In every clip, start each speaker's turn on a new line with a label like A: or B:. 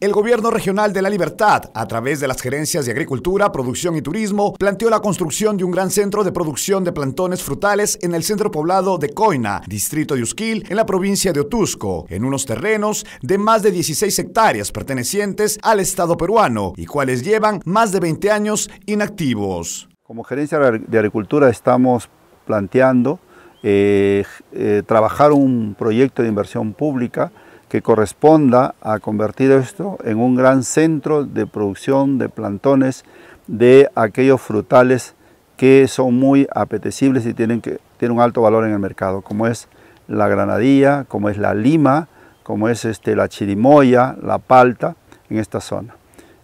A: El gobierno regional de La Libertad, a través de las gerencias de Agricultura, Producción y Turismo, planteó la construcción de un gran centro de producción de plantones frutales en el centro poblado de Coina, distrito de Usquil, en la provincia de Otusco, en unos terrenos de más de 16 hectáreas pertenecientes al Estado peruano y cuales llevan más de 20 años inactivos.
B: Como gerencia de Agricultura estamos planteando eh, eh, trabajar un proyecto de inversión pública que corresponda a convertir esto en un gran centro de producción de plantones de aquellos frutales que son muy apetecibles y tienen, que, un alto valor en el mercado, como es la granadilla, como es la lima, como es este, la chirimoya, la palta, en esta zona.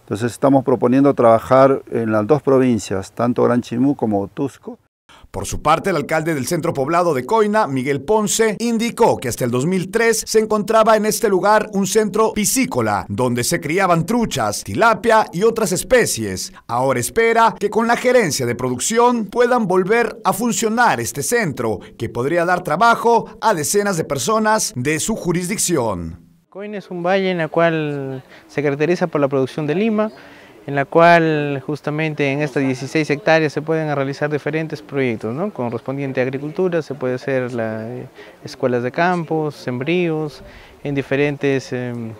B: Entonces estamos proponiendo trabajar en las dos provincias, tanto Gran Chimú como Tusco. Por su
A: parte, el alcalde del centro poblado de Coina, Miguel Ponce, indicó que hasta el 2003 se encontraba en este lugar un centro piscícola, donde se criaban truchas, tilapia y otras especies. Ahora espera que con la gerencia de producción puedan volver a funcionar este centro, que podría dar trabajo a decenas de personas de su jurisdicción.
C: Coina es un valle en el cual se caracteriza por la producción de lima, en la cual justamente en estas 16 hectáreas se pueden realizar diferentes proyectos, ¿no? correspondiente a agricultura, se puede hacer la, eh, escuelas de campos, sembríos, en diferentes em,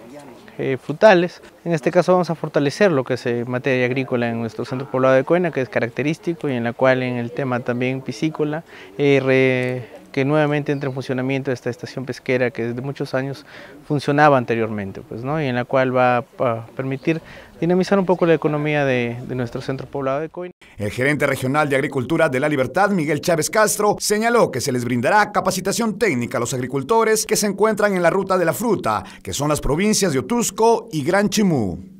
C: eh, frutales. En este caso vamos a fortalecer lo que es eh, materia agrícola en nuestro centro poblado de Cuena, que es característico y en la cual en el tema también piscícola, que nuevamente entre en funcionamiento esta estación pesquera que desde muchos años funcionaba anteriormente, pues, ¿no? y en la cual va a permitir dinamizar un poco la economía de, nuestro centro poblado de Coin. El gerente
A: regional de Agricultura de la Libertad, Miguel Chávez Castro, señaló que se les brindará capacitación técnica a los agricultores que se encuentran en la ruta de la fruta, que son las provincias de Otusco y Gran Chimú.